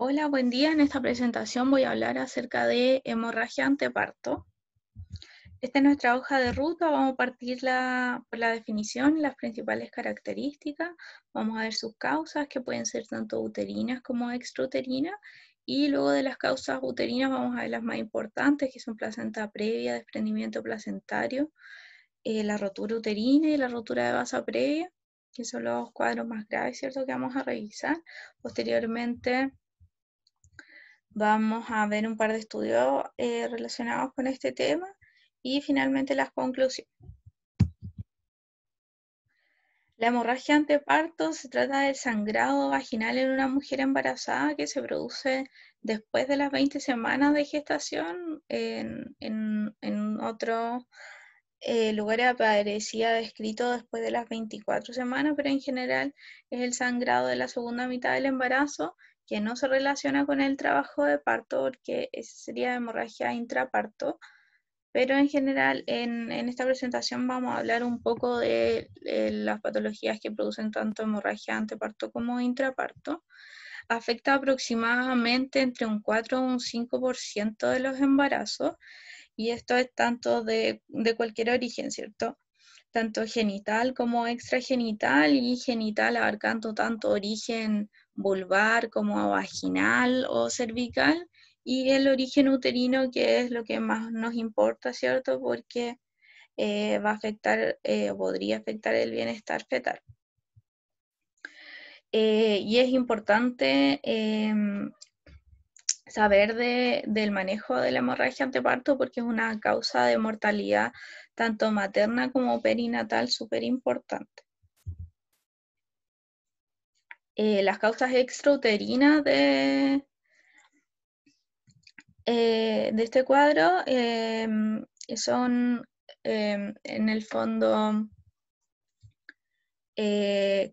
Hola, buen día. En esta presentación voy a hablar acerca de hemorragia anteparto. Esta es nuestra hoja de ruta. Vamos a partir por la definición, las principales características. Vamos a ver sus causas, que pueden ser tanto uterinas como extrauterinas. Y luego de las causas uterinas vamos a ver las más importantes, que son placenta previa, desprendimiento placentario, eh, la rotura uterina y la rotura de vasa previa, que son los cuadros más graves, ¿cierto?, que vamos a revisar. Posteriormente Vamos a ver un par de estudios eh, relacionados con este tema y finalmente las conclusiones. La hemorragia anteparto se trata del sangrado vaginal en una mujer embarazada que se produce después de las 20 semanas de gestación. En, otro eh, lugar aparecía descrito después de las 24 semanas, pero en general es el sangrado de la segunda mitad del embarazo que no se relaciona con el trabajo de parto, porque sería hemorragia intraparto, pero en general en, esta presentación vamos a hablar un poco de, las patologías que producen tanto hemorragia anteparto como intraparto. Afecta aproximadamente entre un 4 y un 5% de los embarazos, y esto es tanto de, de cualquier origen, ¿cierto? tanto genital como extragenital y genital abarcando tanto origen vulvar como vaginal o cervical y el origen uterino que es lo que más nos importa, ¿cierto? Porque eh, va a afectar, eh, podría afectar el bienestar fetal. Eh, y es importante em, saber del manejo de la hemorragia anteparto porque es una causa de mortalidad tanto materna como perinatal súper importante. Eh, las causas extrauterinas de, eh, este cuadro eh, son, en el fondo,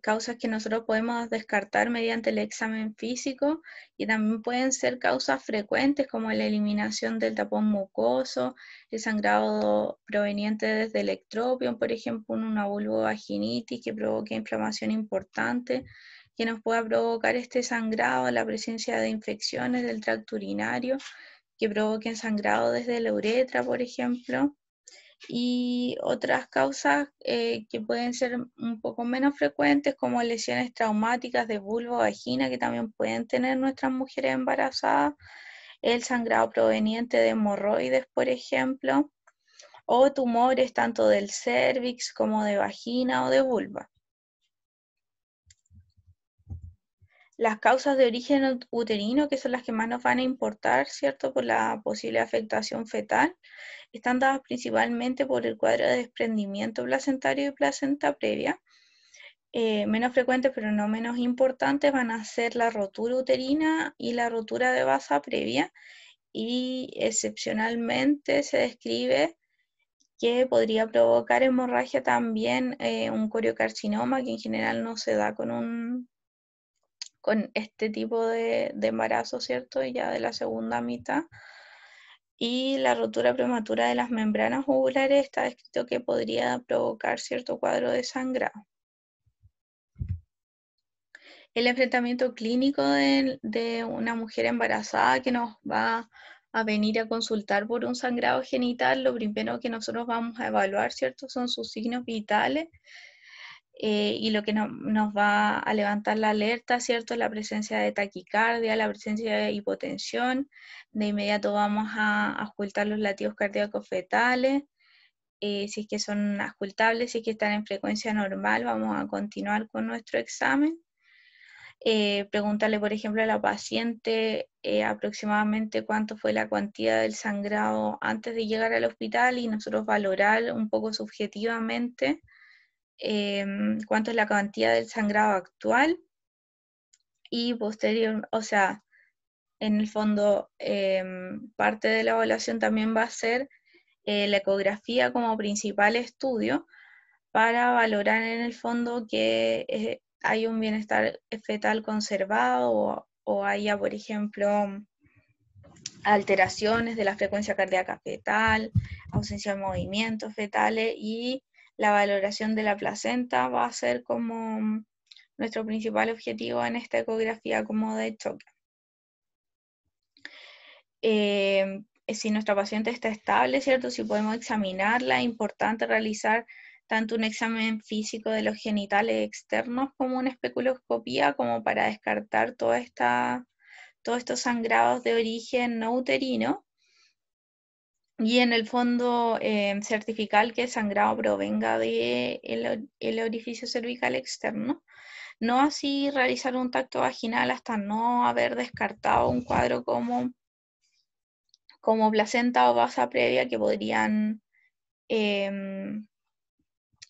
causas que nosotros podemos descartar mediante el examen físico y también pueden ser causas frecuentes como la eliminación del tapón mucoso, el sangrado proveniente desde el ectropion, por ejemplo, una vulvovaginitis que provoca inflamación importante, que nos pueda provocar este sangrado, la presencia de infecciones del tracto urinario que provoquen sangrado desde la uretra, por ejemplo, y otras causas eh, que pueden ser un poco menos frecuentes, como lesiones traumáticas de vulva o vagina, que también pueden tener nuestras mujeres embarazadas, el sangrado proveniente de hemorroides, por ejemplo, o tumores tanto del cervix como de vagina o de vulva. las causas de origen uterino, que son las que más nos van a importar, ¿cierto? Por la posible afectación fetal, están dadas principalmente por el cuadro de desprendimiento placentario y placenta previa. Eh, menos frecuentes, pero no menos importantes, van a ser la rotura uterina y la rotura de basa previa. Y excepcionalmente se describe que podría provocar hemorragia también eh, un coriocarcinoma, que en general no se da con un con este tipo de, embarazo, ¿cierto? Ya de la segunda mitad. Y la rotura prematura de las membranas jugulares está escrito que podría provocar cierto cuadro de sangrado. El enfrentamiento clínico de, de una mujer embarazada que nos va a venir a consultar por un sangrado genital, lo primero que nosotros vamos a evaluar, ¿cierto? Son sus signos vitales eh, y lo que nos va a levantar la alerta, ¿cierto? la presencia de taquicardia, la presencia de hipotensión. De inmediato vamos a auscultar los latidos cardíacos fetales. Eh, si es que son auscultables, si es que están en frecuencia normal, vamos a continuar con nuestro examen. Eh, preguntarle, por ejemplo, a la paciente eh, aproximadamente cuánto fue la cantidad del sangrado antes de llegar al hospital y nosotros valorar un poco subjetivamente Em, cuánto es la cantidad del sangrado actual y posterior, o sea, en el fondo, em, parte de la evaluación también va a ser eh, la ecografía como principal estudio para valorar en el fondo que eh, hay un bienestar fetal conservado o, haya, por ejemplo, alteraciones de la frecuencia cardíaca fetal, ausencia de movimientos fetales y la valoración de la placenta va a ser como mm, nuestro principal objetivo en esta ecografía como de choque. Eh, eh, si nuestra paciente está estable, ¿cierto? Si podemos examinarla, es importante realizar tanto un examen físico de los genitales externos como una especuloscopía, como para descartar todos estos sangrados de origen no uterino y en el fondo em, certifical que el sangrado provenga del de el, orificio cervical externo. No así realizar un tacto vaginal hasta no haber descartado un cuadro como, como placenta o basa previa que podrían em,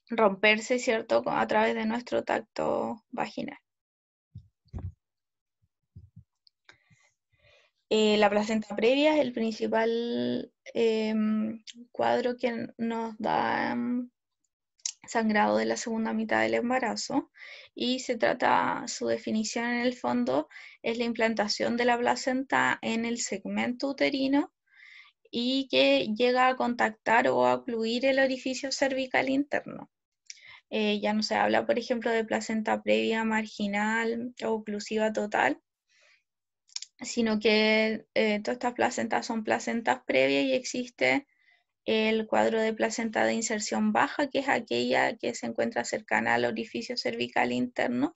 romperse, ¿cierto?, a través de nuestro tacto vaginal. Eh, la placenta previa es el principal em, cuadro que nos da em, sangrado de la segunda mitad del embarazo y se trata, su definición en el fondo es la implantación de la placenta en el segmento uterino y que llega a contactar o a ocluir el orificio cervical interno. Eh, ya no se habla, por ejemplo, de placenta previa, marginal o oclusiva total, sino que eh, todas estas placentas son placentas previas y existe el cuadro de placenta de inserción baja, que es aquella que se encuentra cercana al orificio cervical interno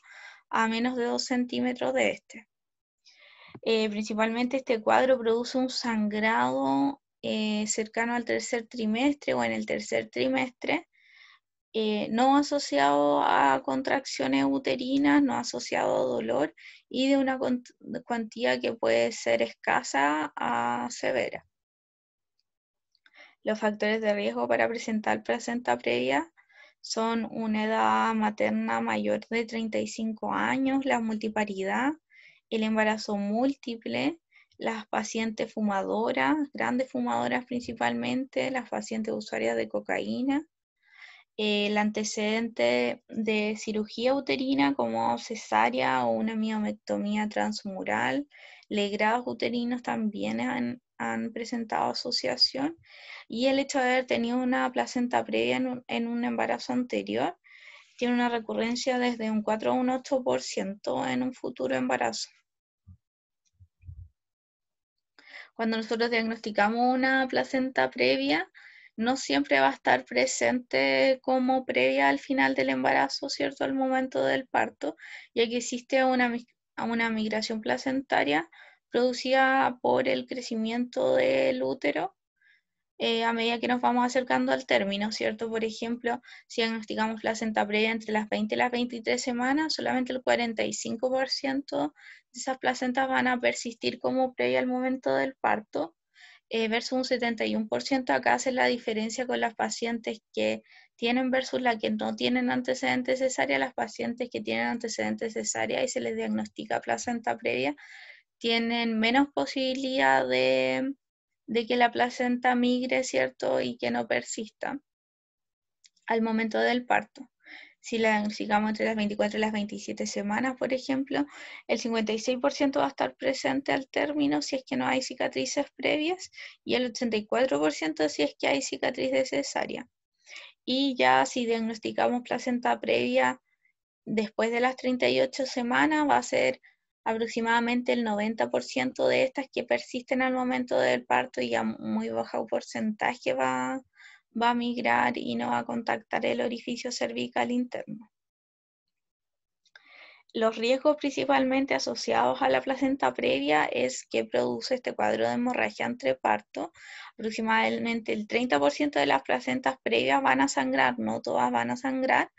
a menos de 2 centímetros de este. Eh, principalmente este cuadro produce un sangrado eh, cercano al tercer trimestre o en el tercer trimestre eh, no asociado a contracciones uterinas, no asociado a dolor y de una cuantía que puede ser escasa a severa. Los factores de riesgo para presentar placenta previa son una edad materna mayor de 35 años, la multiparidad, el embarazo múltiple, las pacientes fumadoras, grandes fumadoras principalmente, las pacientes usuarias de cocaína, eh, el antecedente de cirugía uterina como cesárea o una miomectomía transmural, legrados uterinos también han, presentado asociación y el hecho de haber tenido una placenta previa en un, en un embarazo anterior tiene una recurrencia desde un 4 a un 8% en un futuro embarazo. Cuando nosotros diagnosticamos una placenta previa, no siempre va a estar presente como previa al final del embarazo, ¿cierto? Al momento del parto, ya que existe una, migración placentaria producida por el crecimiento del útero eh, a medida que nos vamos acercando al término, ¿cierto? Por ejemplo, si diagnosticamos placenta previa entre las 20 y las 23 semanas, solamente el 45% de esas placentas van a persistir como previa al momento del parto. Eh, versus un 71%. Acá hace la diferencia con las pacientes que tienen versus las que no tienen antecedentes cesárea. Las pacientes que tienen antecedentes cesárea y se les diagnostica placenta previa tienen menos posibilidad de, de que la placenta migre, ¿cierto? Y que no persista al momento del parto si la diagnosticamos entre las 24 y las 27 semanas, por ejemplo, el 56% va a estar presente al término si es que no hay cicatrices previas y el 84% si es que hay cicatriz de cesárea. Y ya si diagnosticamos placenta previa después de las 38 semanas, va a ser aproximadamente el 90% de estas que persisten al momento del parto y ya muy bajo porcentaje va va a migrar y no va a contactar el orificio cervical interno. Los riesgos principalmente asociados a la placenta previa es que produce este cuadro de hemorragia entre parto. Aproximadamente el 30% de las placentas previas van a sangrar, no todas van a sangrar.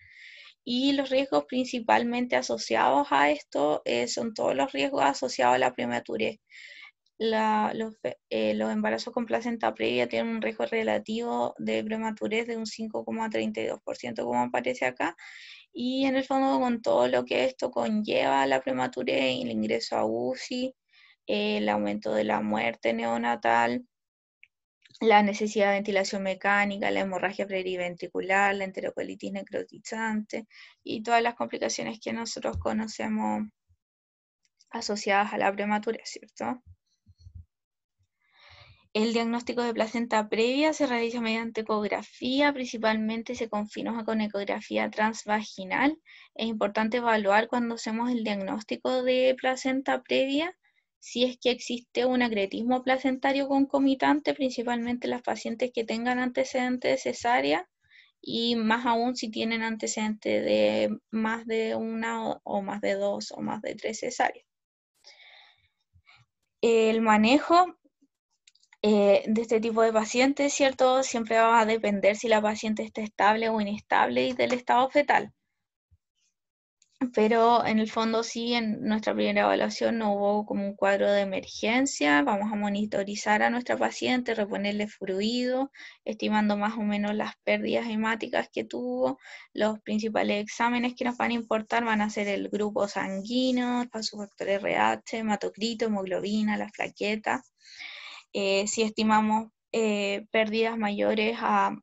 Y los riesgos principalmente asociados a esto eh, son todos los riesgos asociados a la prematurez. Eh, los, embarazos con placenta previa tienen un riesgo relativo de prematurez de un 5,32%, como aparece acá. Y en el fondo, con todo lo que esto conlleva, la prematurez, el ingreso a UCI, eh, el aumento de la muerte neonatal, la necesidad de ventilación mecánica, la hemorragia pre-ventricular, la enterocolitis necrotizante y todas las complicaciones que nosotros conocemos asociadas a la prematurez, ¿cierto? El diagnóstico de placenta previa se realiza mediante ecografía, principalmente se confinó con ecografía transvaginal. Es importante evaluar cuando hacemos el diagnóstico de placenta previa si es que existe un acretismo placentario concomitante, principalmente las pacientes que tengan antecedentes de cesárea y más aún si tienen antecedentes de más de una o más de dos o más de tres cesáreas. El manejo eh, de este tipo de pacientes, ¿cierto? Siempre va a depender si la paciente está estable o inestable y del estado fetal. Pero en el fondo sí, en nuestra primera evaluación no hubo como un cuadro de emergencia. Vamos a monitorizar a nuestra paciente, reponerle fluido, estimando más o menos las pérdidas hemáticas que tuvo. Los principales exámenes que nos van a importar van a ser el grupo sanguíneo, el factor RH, hematocrito, hemoglobina, las plaquetas. Eh, si estimamos eh, pérdidas mayores a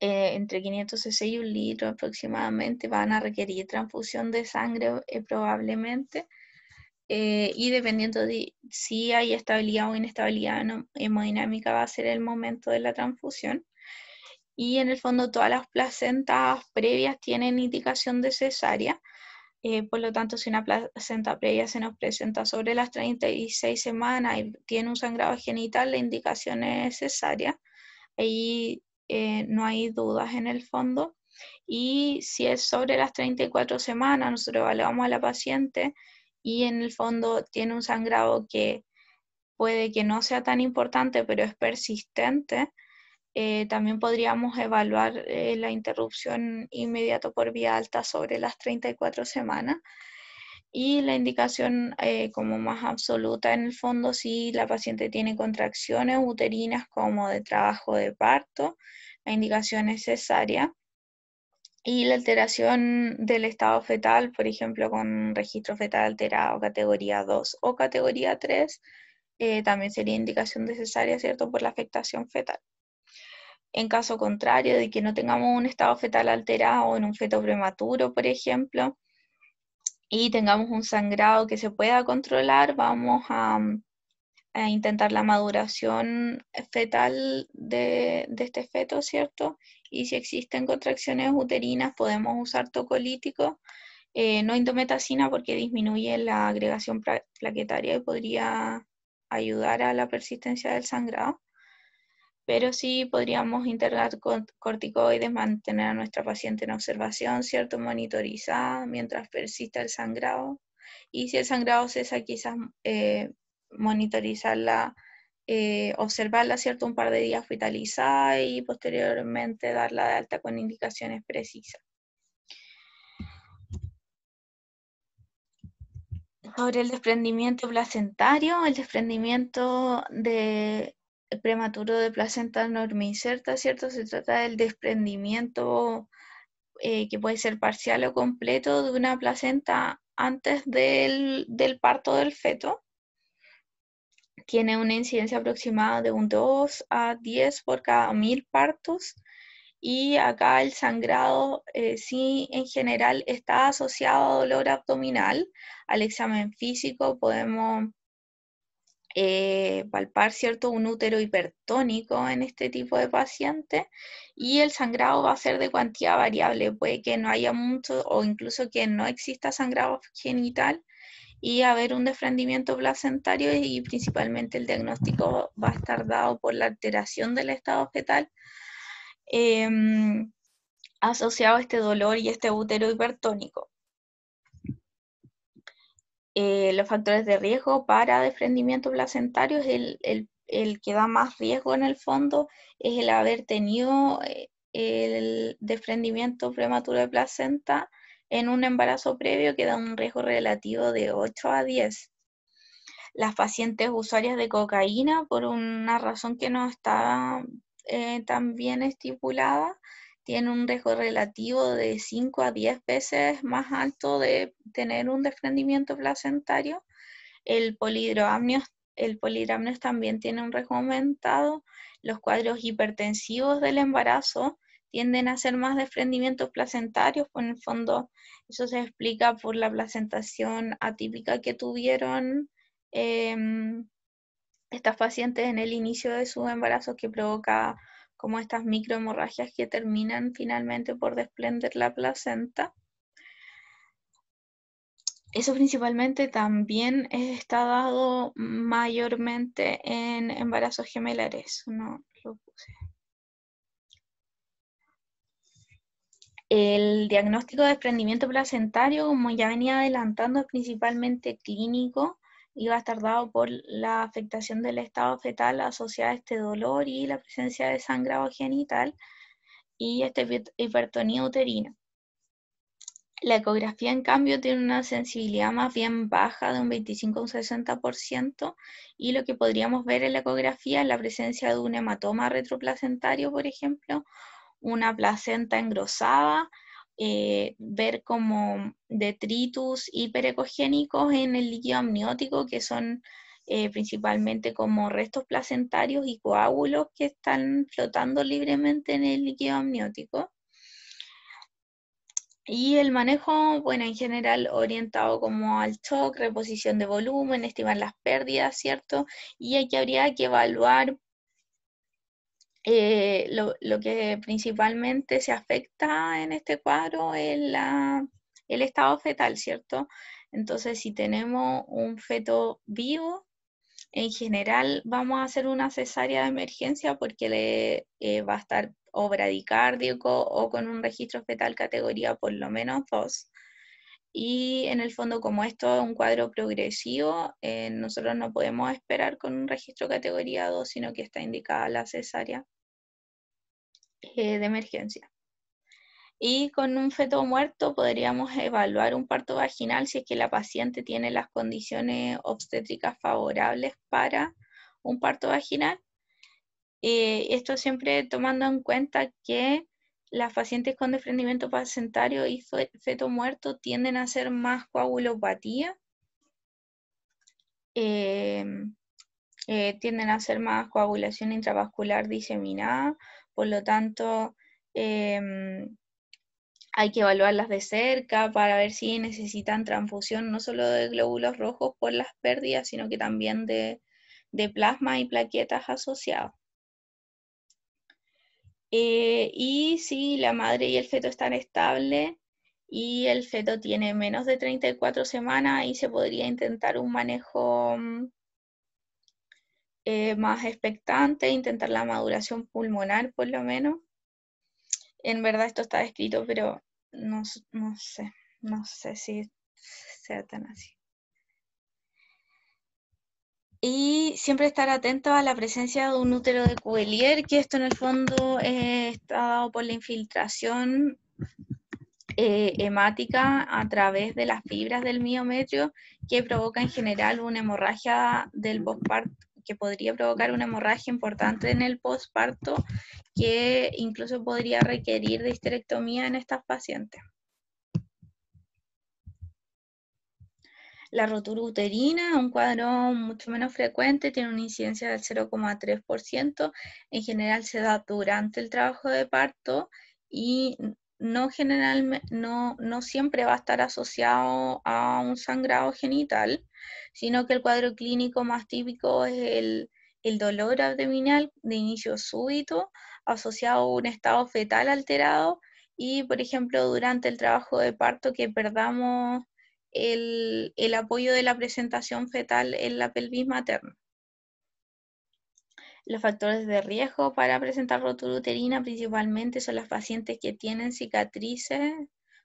eh, entre 500 y un litro aproximadamente, van a requerir transfusión de sangre probablemente. y dependiendo de si hay estabilidad o inestabilidad hemodinámica, va a ser el momento de la transfusión. Y en el fondo, todas las placentas previas tienen indicación de cesárea eh, por lo tanto, si una placenta previa se nos presenta sobre las 36 semanas y tiene un sangrado genital, la indicación es cesárea. Ahí eh, no hay dudas en el fondo. Y si es sobre las 34 semanas, nosotros evaluamos a la paciente y en el fondo tiene un sangrado que puede que no sea tan importante, pero es persistente eh, también podríamos evaluar eh, la interrupción inmediata por vía alta sobre las 34 semanas. Y la indicación eh, como más absoluta en el fondo si la paciente tiene contracciones uterinas como de trabajo de parto, la indicación necesaria y la alteración del estado fetal, por ejemplo, con registro fetal alterado, categoría 2 o categoría 3, también sería indicación necesaria, ¿cierto?, por la afectación fetal. En caso contrario, de que no tengamos un estado fetal alterado en un feto prematuro, por ejemplo, y tengamos un sangrado que se pueda controlar, vamos a, intentar la maduración fetal de, este feto, ¿cierto? Y si existen contracciones uterinas, podemos usar tocolítico, eh, no indometacina porque disminuye la agregación plaquetaria y podría ayudar a la persistencia del sangrado pero sí podríamos integrar corticoides, mantener a nuestra paciente en observación, ¿cierto? Monitorizada mientras persista el sangrado. Y si el sangrado cesa, quizás eh, monitorizarla, eh, observarla, ¿cierto? Un par de días hospitalizada y posteriormente darla de alta con indicaciones precisas. Sobre el desprendimiento placentario, el desprendimiento de prematuro de placenta normicerta, ¿cierto? Se trata del desprendimiento eh, que puede ser parcial o completo de una placenta antes del, parto del feto. Tiene una incidencia aproximada de un 2 a 10 por cada mil partos. Y acá el sangrado eh, sí en general está asociado a dolor abdominal. Al examen físico podemos eh, palpar ¿cierto? un útero hipertónico en este tipo de paciente y el sangrado va a ser de cuantía variable, puede que no haya mucho o incluso que no exista sangrado genital y haber un desprendimiento placentario y principalmente el diagnóstico va a estar dado por la alteración del estado fetal. Em, asociado a este dolor y este útero hipertónico. Eh, los factores de riesgo para desprendimiento placentario es el, que da más riesgo en el fondo, es el haber tenido eh, el desprendimiento prematuro de placenta en un embarazo previo que da un riesgo relativo de 8 a 10. Las pacientes usuarias de cocaína, por una razón que no está eh, tan bien estipulada, tiene un riesgo relativo de 5 a 10 veces más alto de tener un desprendimiento placentario. El polidroamnio, el también tiene un riesgo aumentado. Los cuadros hipertensivos del embarazo tienden a ser más desprendimientos placentarios, Por en el fondo eso se explica por la placentación atípica que tuvieron em, estas pacientes en el inicio de su embarazo que provoca como estas microhemorragias que terminan finalmente por desprender la placenta. Eso principalmente también está dado mayormente en embarazos gemelares. El diagnóstico de desprendimiento placentario, como ya venía adelantando, es principalmente clínico y dado por la afectación del estado fetal asociada a este dolor y la presencia de sangrado genital y esta hipertonía uterina. La ecografía, en cambio, tiene una sensibilidad más bien baja de un 25 a un 60% y lo que podríamos ver en la ecografía es la presencia de un hematoma retroplacentario, por ejemplo, una placenta engrosada, eh, ver como detritus hiperecogénicos en el líquido amniótico, que son eh, principalmente como restos placentarios y coágulos que están flotando libremente en el líquido amniótico. Y el manejo, bueno, en general orientado como al shock, reposición de volumen, estimar las pérdidas, ¿cierto? Y aquí habría que evaluar eh, lo, que principalmente se afecta en este cuadro es el estado fetal, ¿cierto? Entonces, si tenemos un feto vivo, en general vamos a hacer una cesárea de emergencia porque le eh, va a estar o bradicárdico o con un registro fetal categoría por lo menos dos. Y en el fondo, como esto es un cuadro progresivo, eh, nosotros no podemos esperar con un registro categoría 2, sino que está indicada la cesárea. Eh, de emergencia. Y con un feto muerto podríamos evaluar un parto vaginal si es que la paciente tiene las condiciones obstétricas favorables para un parto vaginal. esto siempre tomando en cuenta que las pacientes con desprendimiento placentario y feto muerto tienden a hacer más coagulopatía, em, eh, tienden a hacer más coagulación intravascular diseminada por lo tanto em, hay que evaluarlas de cerca para ver si necesitan transfusión no solo de glóbulos rojos por las pérdidas, sino que también de, plasma y plaquetas asociadas. Eh, y si la madre y el feto están estables y el feto tiene menos de 34 semanas, ahí se podría intentar un manejo mm, eh, más expectante, intentar la maduración pulmonar por lo menos. En verdad esto está escrito, pero no, sé, si sea tan así. Y siempre estar atento a la presencia de un útero de Cuvelier, que esto en el fondo eh, está dado por la infiltración eh, hemática a través de las fibras del miometrio, que provoca en general una hemorragia del postparto que podría provocar una hemorragia importante en el posparto que incluso podría requerir de histerectomía en estas pacientes. La rotura uterina, un cuadro mucho menos frecuente, tiene una incidencia del 0,3%. En general se da durante el trabajo de parto y no, no, siempre va a estar asociado a un sangrado genital, sino que el cuadro clínico más típico es el, dolor abdominal de inicio súbito asociado a un estado fetal alterado y, por ejemplo, durante el trabajo de parto que perdamos el apoyo de la presentación fetal en la pelvis materna. Los factores de riesgo para presentar rotura uterina principalmente son las pacientes que tienen cicatrices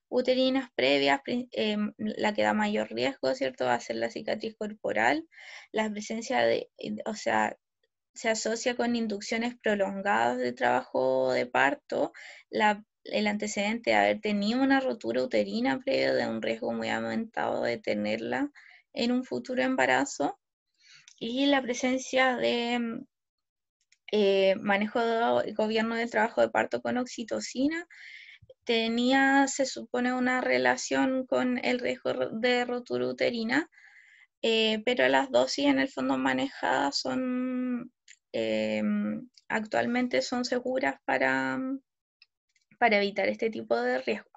uterinas previas, em, la que da mayor riesgo, ¿cierto? Va a ser la cicatriz corporal, la presencia de, o sea, se asocia con inducciones prolongadas de trabajo de parto, la, el antecedente de haber tenido una rotura uterina previa de un riesgo muy aumentado de tenerla en un futuro embarazo y la presencia de em, eh, manejo de gobierno del trabajo de parto con oxitocina, tenía, se supone, una relación con el riesgo de rotura uterina, eh, pero las dosis en el fondo manejadas son, eh, actualmente son seguras para, para evitar este tipo de riesgo.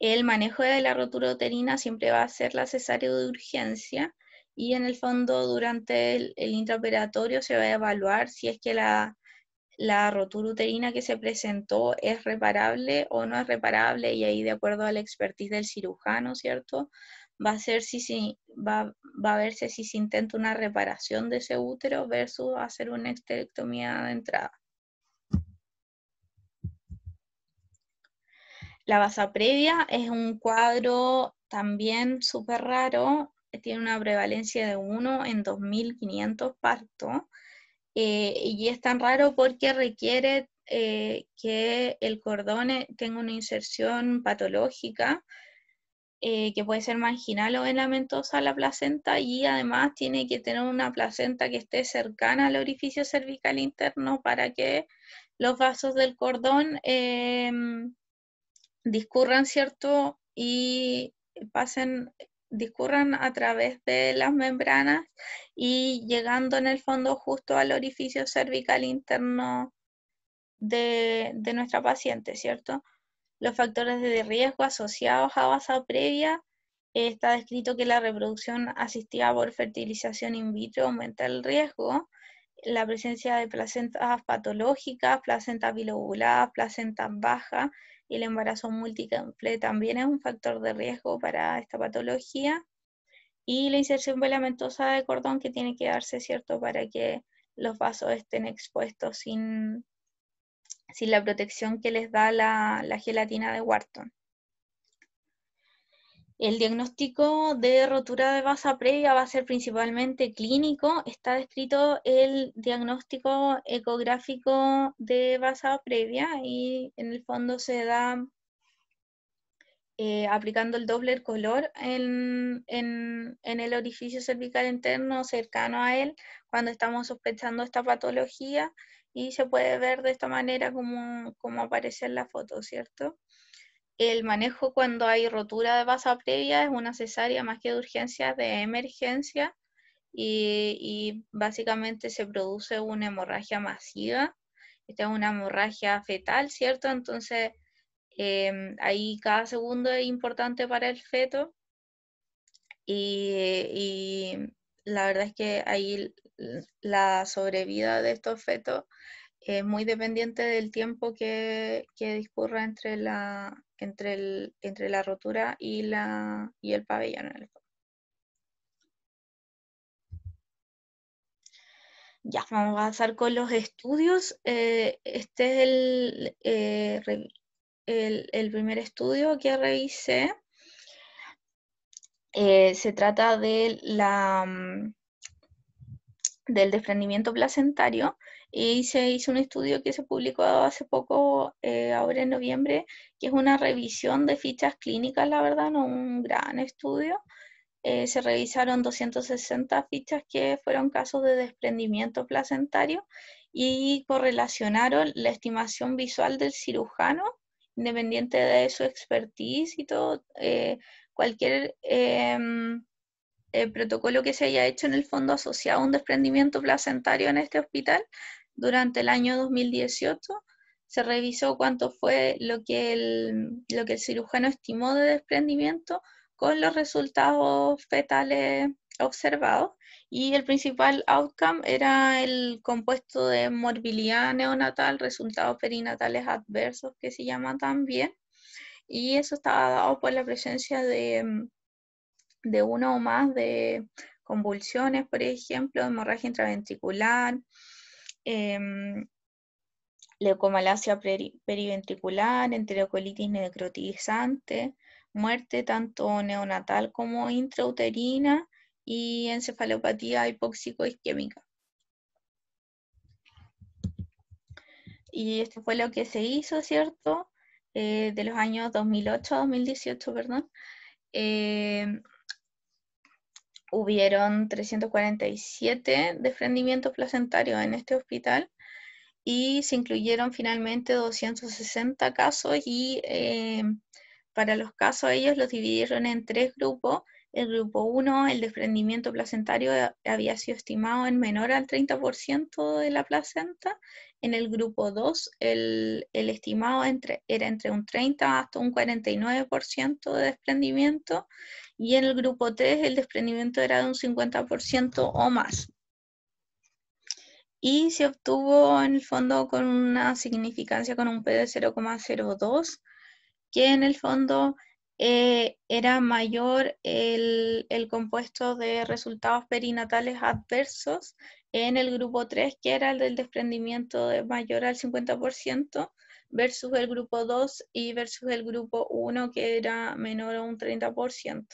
El manejo de la rotura uterina siempre va a ser la cesárea de urgencia, y en el fondo durante el, intraoperatorio se va a evaluar si es que la, rotura uterina que se presentó es reparable o no es reparable y ahí de acuerdo a la expertise del cirujano, ¿cierto? Va a, ser si, si va, a verse si se intenta una reparación de ese útero versus hacer una esterectomía de entrada. La base previa es un cuadro también súper raro tiene una prevalencia de 1 en 2.500 partos eh, y es tan raro porque requiere eh, que el cordón eh, tenga una inserción patológica que puede ser marginal o venamentosa la placenta y además tiene que tener una placenta que esté cercana al orificio cervical interno para que los vasos del cordón em, discurran, ¿cierto? Y pasen discurran a través de las membranas y llegando en el fondo justo al orificio cervical interno de, nuestra paciente, ¿cierto? Los factores de riesgo asociados a basa previa, está descrito que la reproducción asistida por fertilización in vitro aumenta el riesgo, la presencia de placentas patológicas, placentas bilobuladas, placentas bajas, el embarazo múltiple también es un factor de riesgo para esta patología. Y la inserción velamentosa de cordón que tiene que darse, ¿cierto?, para que los vasos estén expuestos sin, sin la protección que les da la, la gelatina de Wharton. El diagnóstico de rotura de basa previa va a ser principalmente clínico. Está descrito el diagnóstico ecográfico de basa previa y en el fondo se da eh, aplicando el Doppler color en, el orificio cervical interno cercano a él cuando estamos sospechando esta patología y se puede ver de esta manera como aparece en la foto, ¿cierto? el manejo cuando hay rotura de basa previa es una cesárea más que de urgencia, de emergencia, y, básicamente se produce una hemorragia masiva. Esta es una hemorragia fetal, ¿cierto? Entonces, em, ahí cada segundo es importante para el feto. Y, y la verdad es que ahí la sobrevida de estos fetos muy dependiente del tiempo que, discurra entre la, entre, el, entre la rotura y, el pabellón Ya, vamos a pasar con los estudios. Eh, este es eh, el, primer estudio que revisé. Eh, se trata de la, mm, del desprendimiento placentario y se hizo un estudio que se publicó hace poco, eh, ahora en noviembre, que es una revisión de fichas clínicas, la verdad, no un gran estudio. Eh, se revisaron 260 fichas que fueron casos de desprendimiento placentario y correlacionaron la estimación visual del cirujano, independiente de su expertise y todo, eh, cualquier em, protocolo que se haya hecho en el fondo asociado a un desprendimiento placentario en este hospital durante el año 2018 se revisó cuánto fue lo que el, lo que el cirujano estimó de desprendimiento con los resultados fetales observados y el principal outcome era el compuesto de morbilidad neonatal, resultados perinatales adversos que se llama también y eso estaba dado por la presencia de, de uno o más de convulsiones, por ejemplo, hemorragia intraventricular, Em, leucomalacia periventricular, enterocolitis necrotizante, muerte tanto neonatal como intrauterina y encefalopatía hipóxico-isquémica. Y esto fue lo que se hizo, ¿cierto? Eh, de los años 2008 a 2018, perdón. Em, hubieron 347 desprendimientos placentarios en este hospital y se incluyeron finalmente 260 casos y eh, para los casos ellos los dividieron en tres grupos. El grupo 1, el desprendimiento placentario eh, había sido estimado en menor al 30% de la placenta en el grupo 2, el, estimado era entre un 30 hasta un 49% de desprendimiento y en el grupo 3 el desprendimiento era de un 50% o más. Y se obtuvo en el fondo con una significancia con un P de 0,02, que en el fondo eh, era mayor el, el, compuesto de resultados perinatales adversos en el grupo 3, que era el del desprendimiento mayor al 50%, versus el grupo 2 y versus el grupo 1, que era menor a un 30%.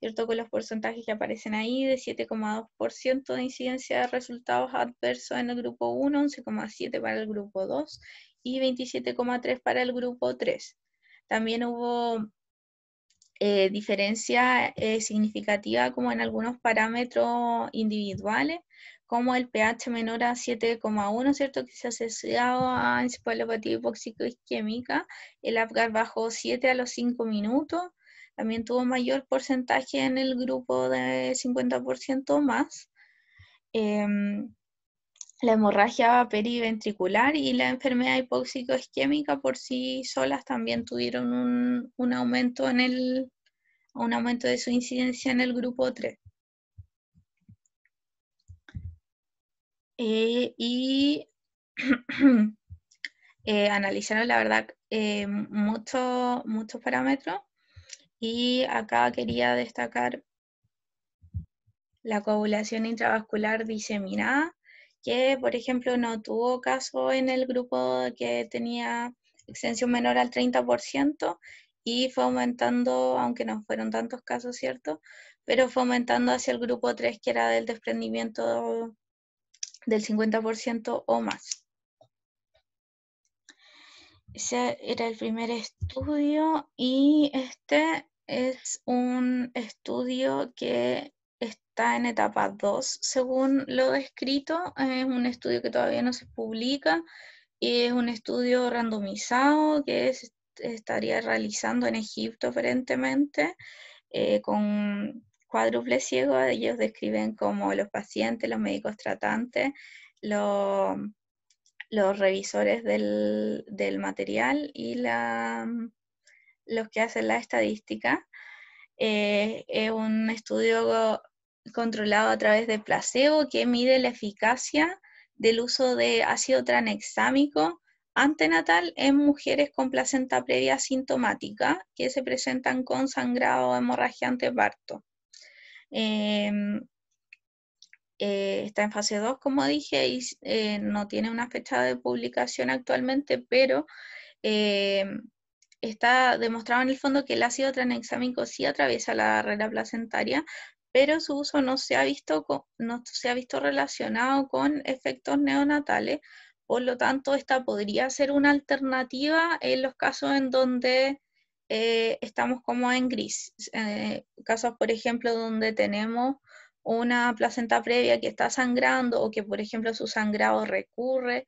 ¿Cierto? Con los porcentajes que aparecen ahí, de 7,2% de incidencia de resultados adversos en el grupo 1, 11,7% para el grupo 2 y 27,3% para el grupo 3. También hubo eh, diferencia eh, significativa como en algunos parámetros individuales, como el pH menor a 7,1, ¿cierto? Que se asociaba a encefalopatía hipóxico isquémica, el APGAR bajó 7 a los 5 minutos, también tuvo mayor porcentaje en el grupo de 50% más. Em, la hemorragia periventricular y la enfermedad hipóxico isquémica por sí solas también tuvieron un aumento en el un aumento de su incidencia en el grupo 3. Eh, y eh, analizaron, la verdad, eh, muchos, muchos parámetros y acá quería destacar la coagulación intravascular diseminada, que por ejemplo no tuvo caso en el grupo que tenía extensión menor al 30% y fue aumentando, aunque no fueron tantos casos, ¿cierto? Pero fue aumentando hacia el grupo 3 que era del desprendimiento del 50% o más. Ese era el primer estudio y este es un estudio que está en etapa 2, según lo descrito. Es un estudio que todavía no se publica y es un estudio randomizado que se estaría realizando en Egipto aparentemente eh, con cuádruple ciego, ellos describen como los pacientes, los médicos tratantes, los revisores del, material y los que hacen la estadística. Eh, es un estudio controlado a través de placebo que mide la eficacia del uso de ácido tranexámico antenatal en mujeres con placenta previa sintomática que se presentan con sangrado o hemorragia anteparto. Em, eh, está en fase 2, como dije, y eh, no tiene una fecha de publicación actualmente, pero em, está demostrado en el fondo que el ácido tranexámico sí atraviesa la barrera placentaria, pero su uso no se ha visto, no se ha visto relacionado con efectos neonatales, por lo tanto, esta podría ser una alternativa en los casos en donde eh, estamos como en gris. Eh, casos, por ejemplo, donde tenemos una placenta previa que está sangrando o que, por ejemplo, su sangrado recurre,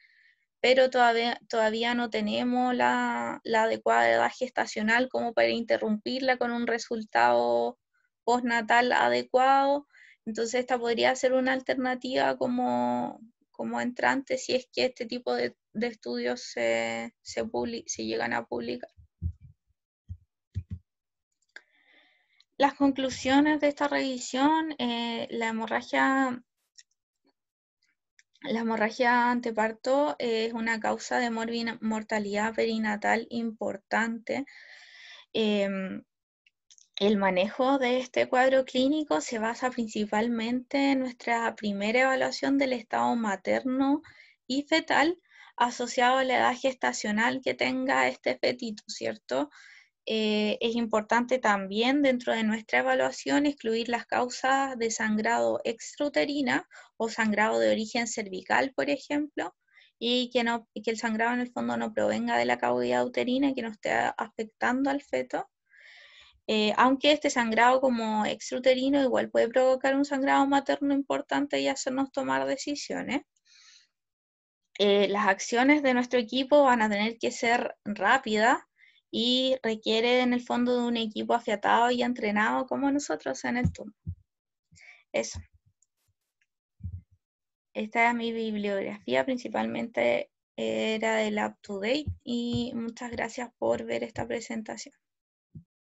pero todavía, todavía no tenemos la, adecuada edad gestacional como para interrumpirla con un resultado postnatal adecuado. Entonces, esta podría ser una alternativa como, como entrante si es que este tipo de, estudios se, public, se llegan a publicar. Las conclusiones de esta revisión, eh, la hemorragia... La hemorragia anteparto eh, es una causa de mortalidad perinatal importante. Em, el manejo de este cuadro clínico se basa principalmente en nuestra primera evaluación del estado materno y fetal asociado a la edad gestacional que tenga este fetito, ¿cierto? Eh, es importante también dentro de nuestra evaluación excluir las causas de sangrado extrauterina o sangrado de origen cervical, por ejemplo, y que, no, el sangrado en el fondo no provenga de la cavidad uterina, que no esté afectando al feto. Eh, aunque este sangrado como extrauterino igual puede provocar un sangrado materno importante y hacernos tomar decisiones. Eh, las acciones de nuestro equipo van a tener que ser rápidas, y requiere en el fondo de un equipo afiatado y entrenado como nosotros en el turno. Eso. Esta es mi bibliografía, principalmente era de Up to Date y muchas gracias por ver esta presentación.